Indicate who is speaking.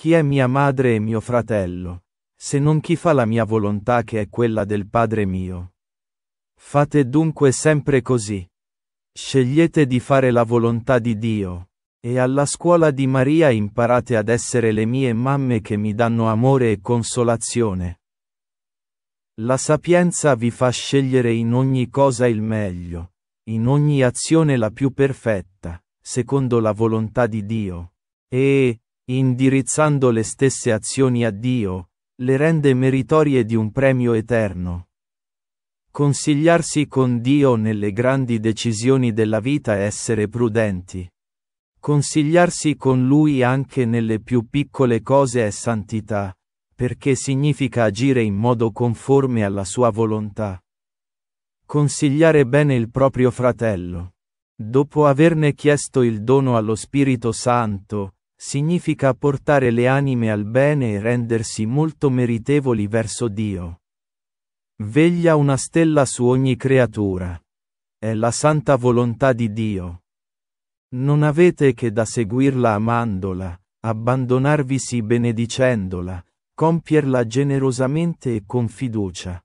Speaker 1: Chi è mia madre e mio fratello, se non chi fa la mia volontà che è quella del Padre mio? Fate dunque sempre così. Scegliete di fare la volontà di Dio. E alla scuola di Maria imparate ad essere le mie mamme che mi danno amore e consolazione. La sapienza vi fa scegliere in ogni cosa il meglio, in ogni azione la più perfetta, secondo la volontà di Dio. E, indirizzando le stesse azioni a Dio, le rende meritorie di un premio eterno. Consigliarsi con Dio nelle grandi decisioni della vita è essere prudenti. Consigliarsi con Lui anche nelle più piccole cose è santità, perché significa agire in modo conforme alla sua volontà. Consigliare bene il proprio fratello. Dopo averne chiesto il dono allo Spirito Santo, significa portare le anime al bene e rendersi molto meritevoli verso Dio. Veglia una stella su ogni creatura. È la santa volontà di Dio. Non avete che da seguirla amandola, abbandonarvisi benedicendola, compierla generosamente e con fiducia.